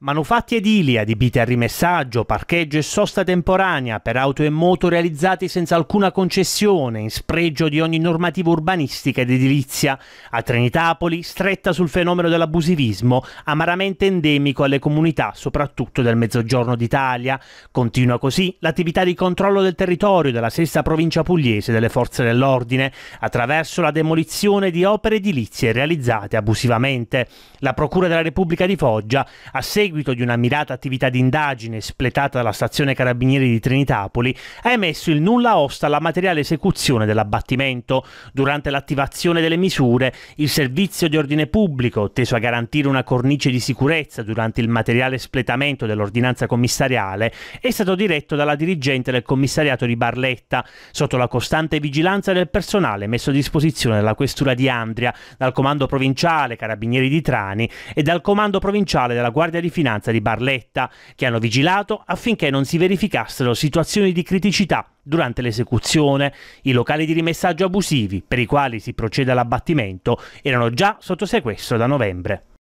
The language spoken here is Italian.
Manufatti edili adibiti a rimessaggio, parcheggio e sosta temporanea per auto e moto realizzati senza alcuna concessione, in spregio di ogni normativa urbanistica ed edilizia. A Trenitapoli stretta sul fenomeno dell'abusivismo, amaramente endemico alle comunità, soprattutto del mezzogiorno d'Italia. Continua così l'attività di controllo del territorio della stessa provincia pugliese delle forze dell'ordine, attraverso la demolizione di opere edilizie realizzate abusivamente. La Procura della Repubblica di Foggia, ha seguito seguito di una mirata attività di indagine espletata dalla stazione carabinieri di Trinitapoli, ha emesso il nulla osta alla materiale esecuzione dell'abbattimento. Durante l'attivazione delle misure, il servizio di ordine pubblico, teso a garantire una cornice di sicurezza durante il materiale espletamento dell'ordinanza commissariale, è stato diretto dalla dirigente del commissariato di Barletta, sotto la costante vigilanza del personale messo a disposizione dalla questura di Andria, dal comando provinciale Carabinieri di Trani e dal comando provinciale della Guardia di finanza di Barletta, che hanno vigilato affinché non si verificassero situazioni di criticità durante l'esecuzione. I locali di rimessaggio abusivi, per i quali si procede all'abbattimento, erano già sotto sequestro da novembre.